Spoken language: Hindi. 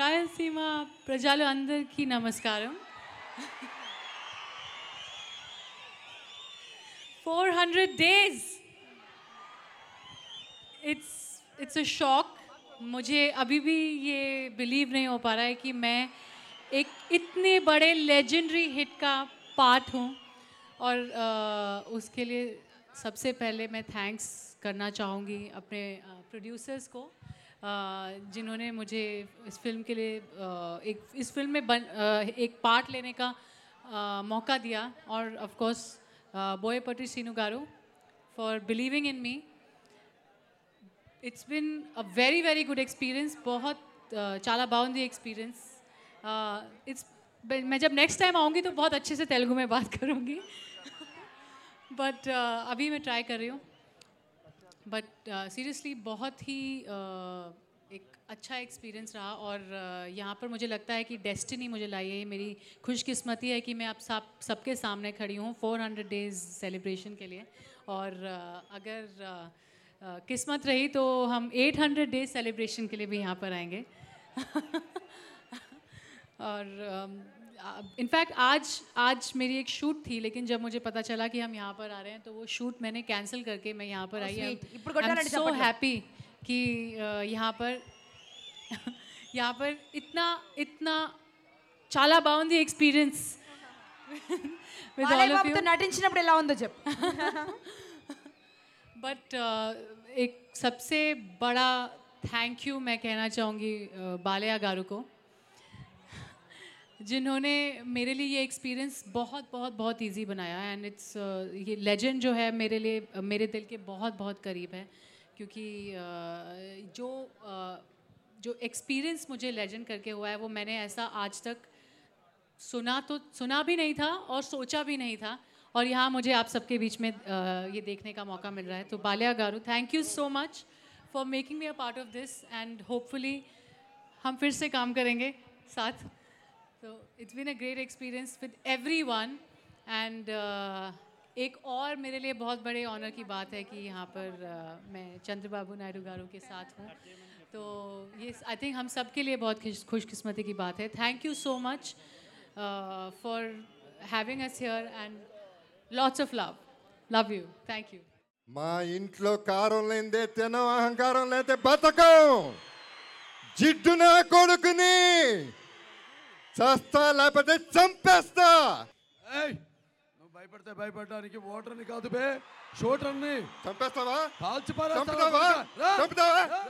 రాయలసీమ अंदर की नमस्कार four hundred days it's it's a shock मुझे अभी भी ये बिलीव नहीं हो पा रहा है कि मैं एक इतने बड़े लेजेंडरी हिट का पार्ट हूँ और आ, uh, उसके लिए सबसे पहले मैं थैंक्स करना चाहूँगी अपने प्रोड्यूसर्स को जिन्होंने मुझे इस फिल्म के लिए एक इस फिल्म में बन एक पार्ट लेने का मौका दिया और ऑफ कोर्स बोए पटी सीनुगारू for believing in me it's been a very very good experience बहुत चाला बाउंदी एक्सपीरियंस इट्स मैं जब नेक्स्ट टाइम आऊँगी तो बहुत अच्छे से तेलुगु में बात करूँगी बट uh, अभी मैं ट्राई कर रही हूँ बट सीरियसली uh, बहुत ही uh, एक अच्छा एक्सपीरियंस रहा और uh, यहाँ पर मुझे लगता है कि डेस्टिनी मुझे लाई है मेरी खुशकिस्मती है कि मैं आप सब सबके सामने खड़ी हूँ 400 डेज सेलिब्रेशन के लिए और uh, अगर uh, uh, किस्मत रही तो हम 800 डेज सेलिब्रेशन के लिए भी यहाँ पर आएंगे और uh, इनफैक्ट आज आज मेरी एक शूट थी लेकिन जब मुझे पता चला कि हम यहाँ पर आ रहे हैं तो वो शूट मैंने कैंसिल करके मैं यहाँ पर oh, आई सो हैप्पी कि uh, यहाँ पर यहाँ पर इतना इतना చాలా బాగుంది ఎక్స్పీరియన్స్ నటించినప్పుడు ఎలా ఉందో చెప్ बट uh, एक सबसे बड़ा थैंक यू मैं कहना चाहूँगी uh, बालिया गारू को जिन्होंने मेरे लिए ये एक्सपीरियंस बहुत बहुत बहुत इजी बनाया एंड इट्स uh, ये लेजेंड जो है मेरे लिए uh, मेरे दिल के बहुत बहुत करीब है क्योंकि uh, जो uh, जो एक्सपीरियंस मुझे लेजेंड करके हुआ है वो मैंने ऐसा आज तक सुना तो सुना भी नहीं था और सोचा भी नहीं था और यहाँ मुझे आप सबके बीच में uh, ये देखने का मौका मिल रहा है तो Baliya garu thank you so much for making me a part of this and hopefully हम फिर से काम करेंगे साथ तो it's been a great experience with everyone and एक और मेरे लिए बहुत बड़े ऑनर की बात है कि यहाँ पर uh, मैं चंद्रबाबू नायडू गारू के साथ हूँ तो ये आई थिंक हम सब के लिए बहुत खुशकिस्मती की बात है thank you so much for having us here and lots of love love you thank you మా ఇంట్లో కారం లేదే తినం అహంకారం లేదే బతకం జిడ్డు నా కొడుకుని చేస్తా లేకపోతే చంపేస్తా నువ్వు భయపడితే భయపడడానికి ఓటర్ని కాదు బే షోటర్ని చంపేస్తావా కాల్చిపారా చంపుతావా చంపుతావా